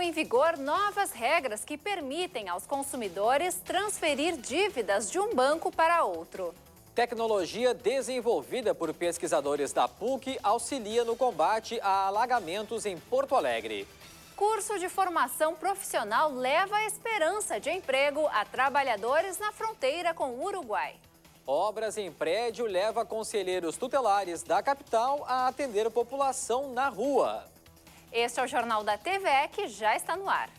em vigor novas regras que permitem aos consumidores transferir dívidas de um banco para outro. Tecnologia desenvolvida por pesquisadores da PUC auxilia no combate a alagamentos em Porto Alegre. Curso de formação profissional leva a esperança de emprego a trabalhadores na fronteira com o Uruguai. Obras em prédio leva conselheiros tutelares da capital a atender população na rua. Este é o Jornal da TVE que já está no ar.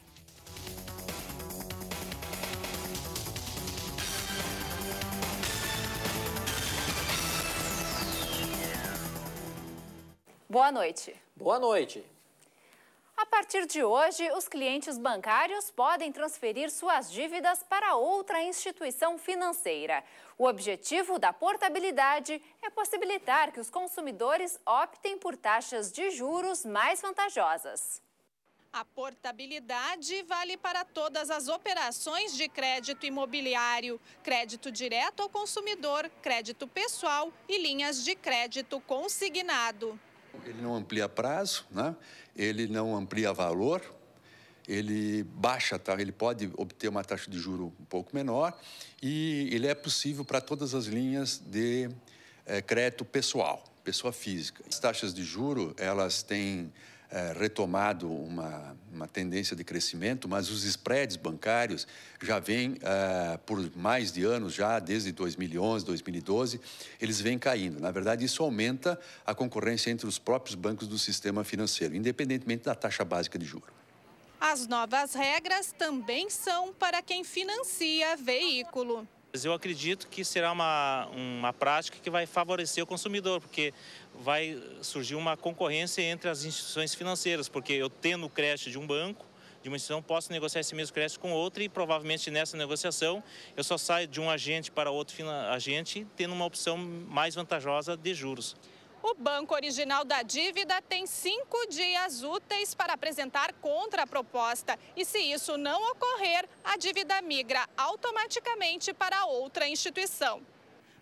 Boa noite. Boa noite. A partir de hoje, os clientes bancários podem transferir suas dívidas para outra instituição financeira. O objetivo da portabilidade é possibilitar que os consumidores optem por taxas de juros mais vantajosas. A portabilidade vale para todas as operações de crédito imobiliário, crédito direto ao consumidor, crédito pessoal e linhas de crédito consignado. Ele não amplia prazo, né? ele não amplia valor, ele baixa, tá? ele pode obter uma taxa de juro um pouco menor e ele é possível para todas as linhas de é, crédito pessoal, pessoa física. As taxas de juro elas têm é, retomado uma, uma tendência de crescimento, mas os spreads bancários já vêm, é, por mais de anos já, desde 2011, 2012, eles vêm caindo. Na verdade, isso aumenta a concorrência entre os próprios bancos do sistema financeiro, independentemente da taxa básica de juros. As novas regras também são para quem financia veículo. Eu acredito que será uma, uma prática que vai favorecer o consumidor, porque vai surgir uma concorrência entre as instituições financeiras, porque eu tendo o crédito de um banco, de uma instituição, posso negociar esse mesmo crédito com outra e provavelmente nessa negociação eu só saio de um agente para outro agente tendo uma opção mais vantajosa de juros. O banco original da dívida tem cinco dias úteis para apresentar contra a proposta. E se isso não ocorrer, a dívida migra automaticamente para outra instituição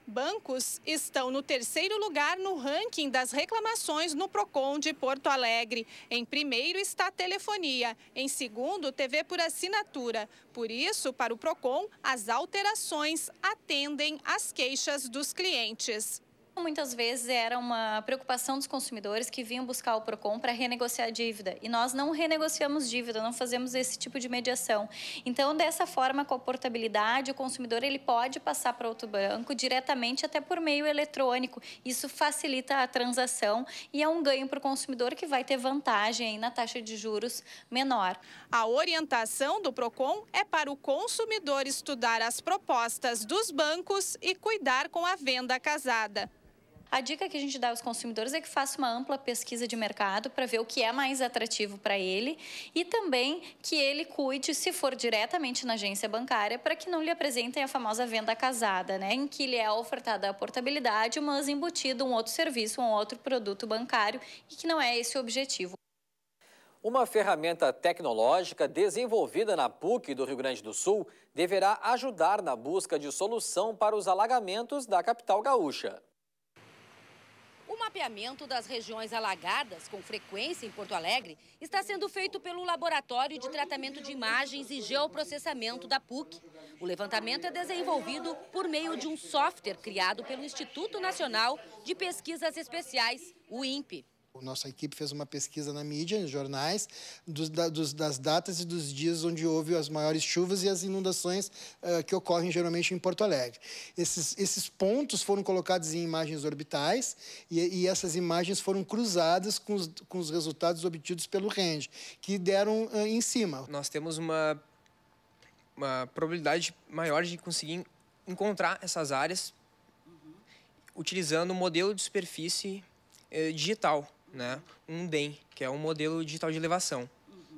bancos estão no terceiro lugar no ranking das reclamações no Procon de Porto Alegre. Em primeiro está a telefonia, em segundo, TV por assinatura. Por isso, para o Procon, as alterações atendem às queixas dos clientes muitas vezes era uma preocupação dos consumidores que vinham buscar o Procon para renegociar a dívida. E nós não renegociamos dívida, não fazemos esse tipo de mediação. Então, dessa forma, com a portabilidade, o consumidor ele pode passar para outro banco diretamente até por meio eletrônico. Isso facilita a transação e é um ganho para o consumidor que vai ter vantagem na taxa de juros menor. A orientação do Procon é para o consumidor estudar as propostas dos bancos e cuidar com a venda casada. A dica que a gente dá aos consumidores é que faça uma ampla pesquisa de mercado para ver o que é mais atrativo para ele e também que ele cuide, se for diretamente na agência bancária, para que não lhe apresentem a famosa venda casada, né? em que lhe é ofertada a portabilidade, mas embutido um outro serviço, um outro produto bancário e que não é esse o objetivo. Uma ferramenta tecnológica desenvolvida na PUC do Rio Grande do Sul deverá ajudar na busca de solução para os alagamentos da capital gaúcha mapeamento das regiões alagadas, com frequência em Porto Alegre, está sendo feito pelo Laboratório de Tratamento de Imagens e Geoprocessamento da PUC. O levantamento é desenvolvido por meio de um software criado pelo Instituto Nacional de Pesquisas Especiais, o INPE a nossa equipe fez uma pesquisa na mídia, nos jornais, dos, da, dos, das datas e dos dias onde houve as maiores chuvas e as inundações uh, que ocorrem geralmente em Porto Alegre. Esses, esses pontos foram colocados em imagens orbitais e, e essas imagens foram cruzadas com os, com os resultados obtidos pelo RAND, que deram uh, em cima. Nós temos uma, uma probabilidade maior de conseguir encontrar essas áreas utilizando o um modelo de superfície eh, digital né? um DEM, que é um modelo digital de elevação.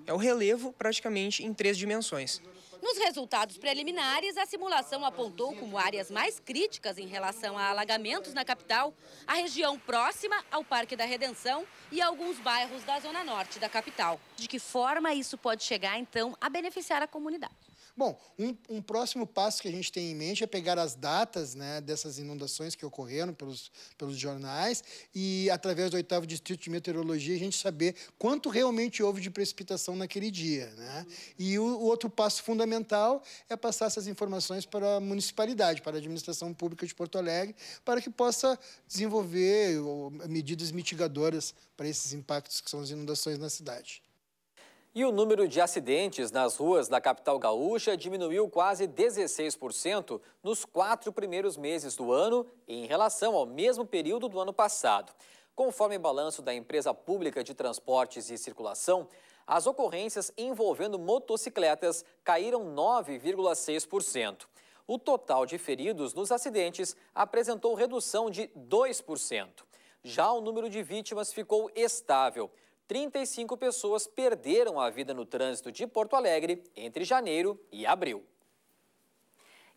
É o relevo praticamente em três dimensões. Nos resultados preliminares, a simulação apontou como áreas mais críticas em relação a alagamentos na capital a região próxima ao Parque da Redenção e alguns bairros da zona norte da capital. De que forma isso pode chegar, então, a beneficiar a comunidade? Bom, um, um, próximo passo que a gente tem em mente é pegar as datas né, dessas inundações que ocorreram pelos, pelos jornais e, através do oitavo distrito de meteorologia, a gente saber quanto realmente houve de precipitação naquele dia. Né? E o, o outro passo fundamental é passar essas informações para a municipalidade, para a administração pública de Porto Alegre, para que possa desenvolver medidas mitigadoras para esses impactos que são as inundações na cidade. E o número de acidentes nas ruas da capital gaúcha diminuiu quase 16% nos quatro primeiros meses do ano em relação ao mesmo período do ano passado. Conforme balanço da empresa pública de transportes e circulação, as ocorrências envolvendo motocicletas caíram 9,6%. O total de feridos nos acidentes apresentou redução de 2%. Já o número de vítimas ficou estável, 35 pessoas perderam a vida no trânsito de Porto Alegre entre janeiro e abril.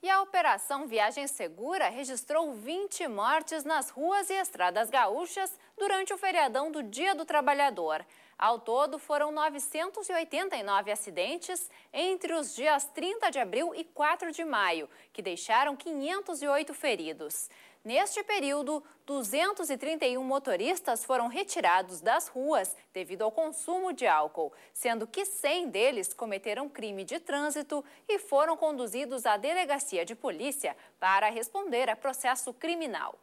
E a Operação Viagem Segura registrou 20 mortes nas ruas e estradas gaúchas durante o feriadão do Dia do Trabalhador. Ao todo, foram 989 acidentes entre os dias 30 de abril e 4 de maio, que deixaram 508 feridos. Neste período, 231 motoristas foram retirados das ruas devido ao consumo de álcool, sendo que 100 deles cometeram crime de trânsito e foram conduzidos à delegacia de polícia para responder a processo criminal.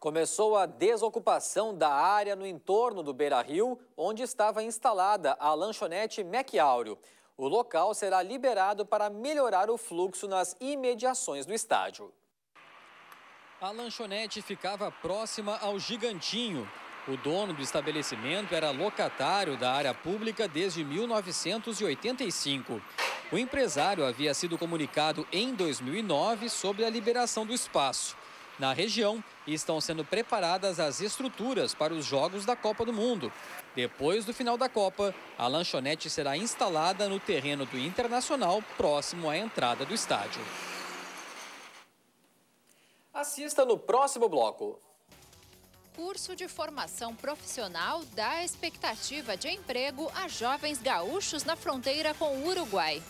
Começou a desocupação da área no entorno do Beira Rio, onde estava instalada a lanchonete Mequiáureo. O local será liberado para melhorar o fluxo nas imediações do estádio. A lanchonete ficava próxima ao Gigantinho. O dono do estabelecimento era locatário da área pública desde 1985. O empresário havia sido comunicado em 2009 sobre a liberação do espaço. Na região, estão sendo preparadas as estruturas para os Jogos da Copa do Mundo. Depois do final da Copa, a lanchonete será instalada no terreno do Internacional, próximo à entrada do estádio. Assista no próximo bloco. Curso de formação profissional dá expectativa de emprego a jovens gaúchos na fronteira com o Uruguai.